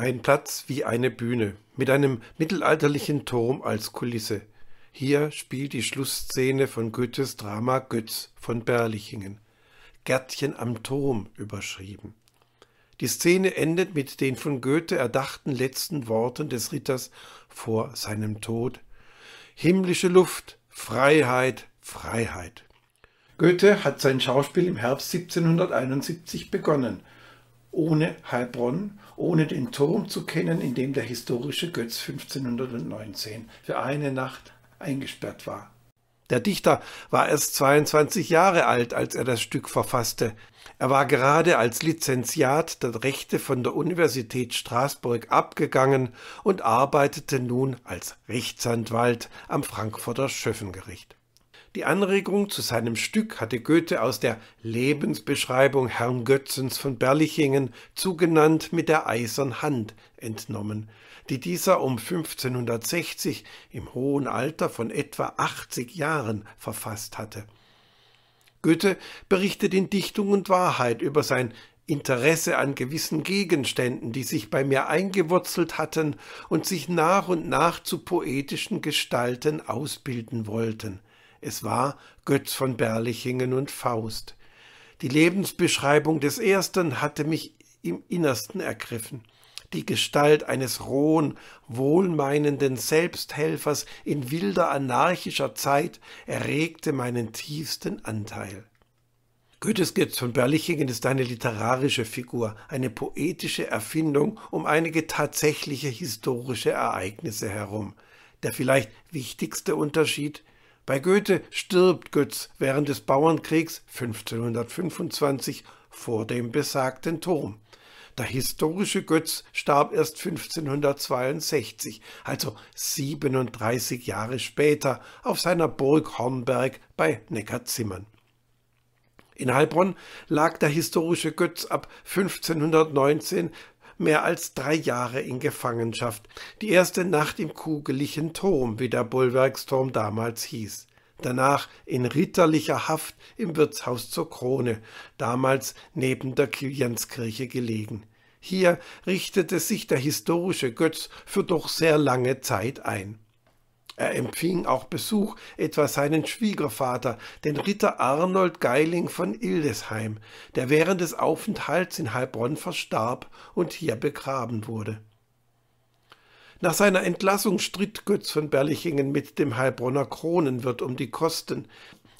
Ein Platz wie eine Bühne, mit einem mittelalterlichen Turm als Kulisse. Hier spielt die Schlussszene von Goethes Drama Götz von Berlichingen. Gärtchen am Turm überschrieben. Die Szene endet mit den von Goethe erdachten letzten Worten des Ritters vor seinem Tod. Himmlische Luft, Freiheit, Freiheit. Goethe hat sein Schauspiel im Herbst 1771 begonnen ohne Heilbronn, ohne den Turm zu kennen, in dem der historische Götz 1519 für eine Nacht eingesperrt war. Der Dichter war erst 22 Jahre alt, als er das Stück verfasste. Er war gerade als Lizenziat der Rechte von der Universität Straßburg abgegangen und arbeitete nun als Rechtsanwalt am Frankfurter Schöffengericht. Die Anregung zu seinem Stück hatte Goethe aus der Lebensbeschreibung Herrn Götzens von Berlichingen, zugenannt mit der Eisern Hand, entnommen, die dieser um 1560 im hohen Alter von etwa 80 Jahren verfasst hatte. Goethe berichtet in Dichtung und Wahrheit über sein Interesse an gewissen Gegenständen, die sich bei mir eingewurzelt hatten und sich nach und nach zu poetischen Gestalten ausbilden wollten. Es war Götz von Berlichingen und Faust. Die Lebensbeschreibung des ersten hatte mich im Innersten ergriffen. Die Gestalt eines rohen, wohlmeinenden Selbsthelfers in wilder anarchischer Zeit erregte meinen tiefsten Anteil. Goethes Götz von Berlichingen ist eine literarische Figur, eine poetische Erfindung um einige tatsächliche historische Ereignisse herum. Der vielleicht wichtigste Unterschied bei Goethe stirbt Götz während des Bauernkriegs 1525 vor dem besagten Turm. Der historische Götz starb erst 1562, also 37 Jahre später, auf seiner Burg Hornberg bei Neckarzimmern. In Heilbronn lag der historische Götz ab 1519 mehr als drei Jahre in Gefangenschaft, die erste Nacht im Kugeligen Turm, wie der Bollwerksturm damals hieß, danach in ritterlicher Haft im Wirtshaus zur Krone, damals neben der Kilianskirche gelegen. Hier richtete sich der historische Götz für doch sehr lange Zeit ein. Er empfing auch Besuch, etwa seinen Schwiegervater, den Ritter Arnold Geiling von Ildesheim, der während des Aufenthalts in Heilbronn verstarb und hier begraben wurde. Nach seiner Entlassung stritt Götz von Berlichingen mit dem Heilbronner Kronenwirt um die Kosten.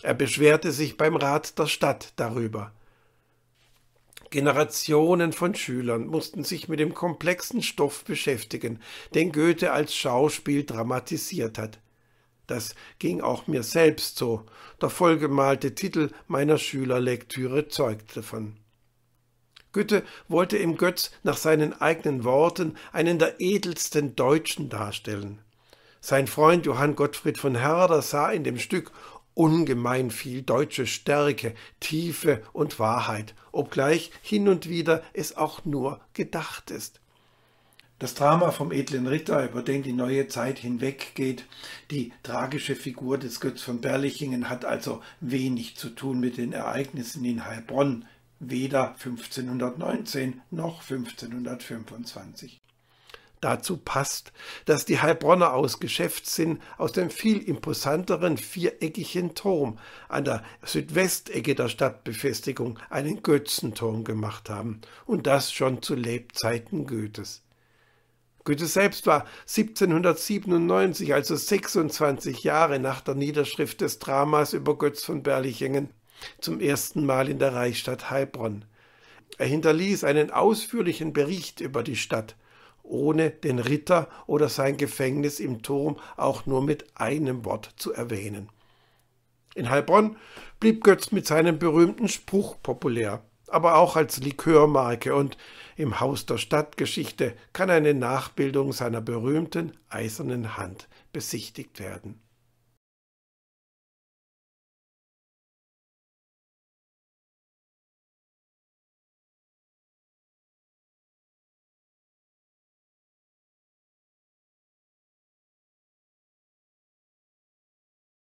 Er beschwerte sich beim Rat der Stadt darüber. Generationen von Schülern mussten sich mit dem komplexen Stoff beschäftigen, den Goethe als Schauspiel dramatisiert hat. Das ging auch mir selbst so. Der vollgemalte Titel meiner Schülerlektüre zeugt davon. Goethe wollte im Götz nach seinen eigenen Worten einen der edelsten Deutschen darstellen. Sein Freund Johann Gottfried von Herder sah in dem Stück ungemein viel deutsche Stärke, Tiefe und Wahrheit, obgleich hin und wieder es auch nur gedacht ist. Das Drama vom edlen Ritter, über den die neue Zeit hinweggeht, die tragische Figur des Götz von Berlichingen hat also wenig zu tun mit den Ereignissen in Heilbronn, weder 1519 noch 1525. Dazu passt, dass die Heilbronner aus Geschäftssinn aus dem viel imposanteren viereckigen Turm an der Südwestecke der Stadtbefestigung einen Götzenturm gemacht haben, und das schon zu Lebzeiten Goethes. Goethe selbst war 1797, also 26 Jahre nach der Niederschrift des Dramas über Götz von Berlichingen, zum ersten Mal in der Reichsstadt Heilbronn. Er hinterließ einen ausführlichen Bericht über die Stadt, ohne den Ritter oder sein Gefängnis im Turm auch nur mit einem Wort zu erwähnen. In Heilbronn blieb Götz mit seinem berühmten Spruch populär, aber auch als Likörmarke und im Haus der Stadtgeschichte kann eine Nachbildung seiner berühmten eisernen Hand besichtigt werden.